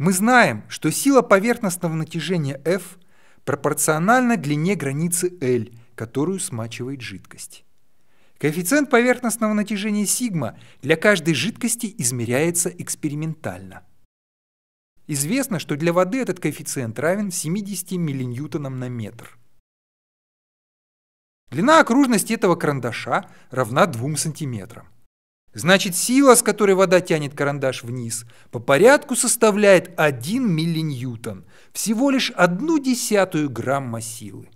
Мы знаем, что сила поверхностного натяжения F пропорциональна длине границы L, которую смачивает жидкость. Коэффициент поверхностного натяжения сигма для каждой жидкости измеряется экспериментально. Известно, что для воды этот коэффициент равен 70 миллиньютонам на метр. Длина окружности этого карандаша равна 2 сантиметрам. Значит, сила, с которой вода тянет карандаш вниз, по порядку составляет 1 миллиньютон, всего лишь одну десятую грамма силы.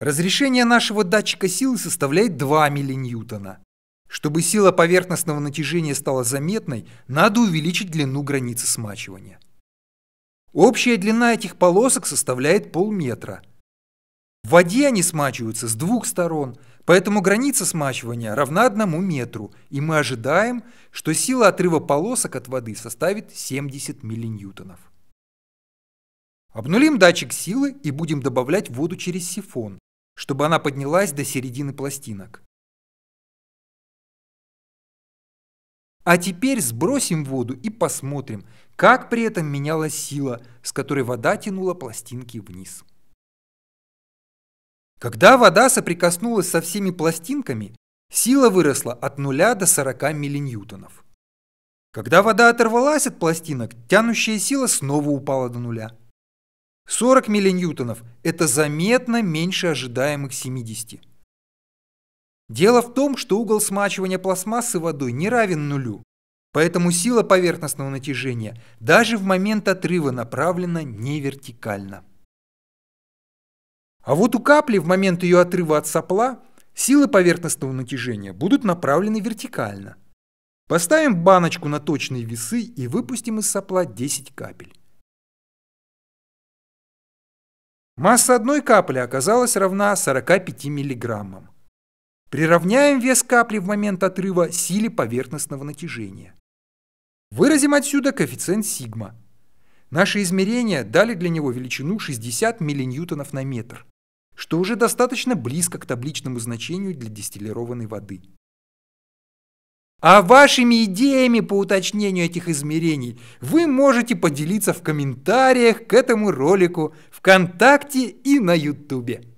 Разрешение нашего датчика силы составляет 2 миллиньютона. Чтобы сила поверхностного натяжения стала заметной, надо увеличить длину границы смачивания. Общая длина этих полосок составляет полметра. В воде они смачиваются с двух сторон – Поэтому граница смачивания равна 1 метру, и мы ожидаем, что сила отрыва полосок от воды составит 70 миллиньютонов. Обнулим датчик силы и будем добавлять воду через сифон, чтобы она поднялась до середины пластинок. А теперь сбросим воду и посмотрим, как при этом менялась сила, с которой вода тянула пластинки вниз. Когда вода соприкоснулась со всеми пластинками, сила выросла от 0 до 40 миллиньютонов. Когда вода оторвалась от пластинок, тянущая сила снова упала до нуля. 40 миллиньютонов – это заметно меньше ожидаемых 70. Дело в том, что угол смачивания пластмассы водой не равен нулю, поэтому сила поверхностного натяжения даже в момент отрыва направлена не вертикально. А вот у капли в момент ее отрыва от сопла силы поверхностного натяжения будут направлены вертикально. Поставим баночку на точные весы и выпустим из сопла 10 капель. Масса одной капли оказалась равна 45 миллиграммам. Приравняем вес капли в момент отрыва силе поверхностного натяжения. Выразим отсюда коэффициент сигма. Наши измерения дали для него величину 60 миллиньютонов на метр что уже достаточно близко к табличному значению для дистиллированной воды. А вашими идеями по уточнению этих измерений вы можете поделиться в комментариях к этому ролику ВКонтакте и на Ютубе.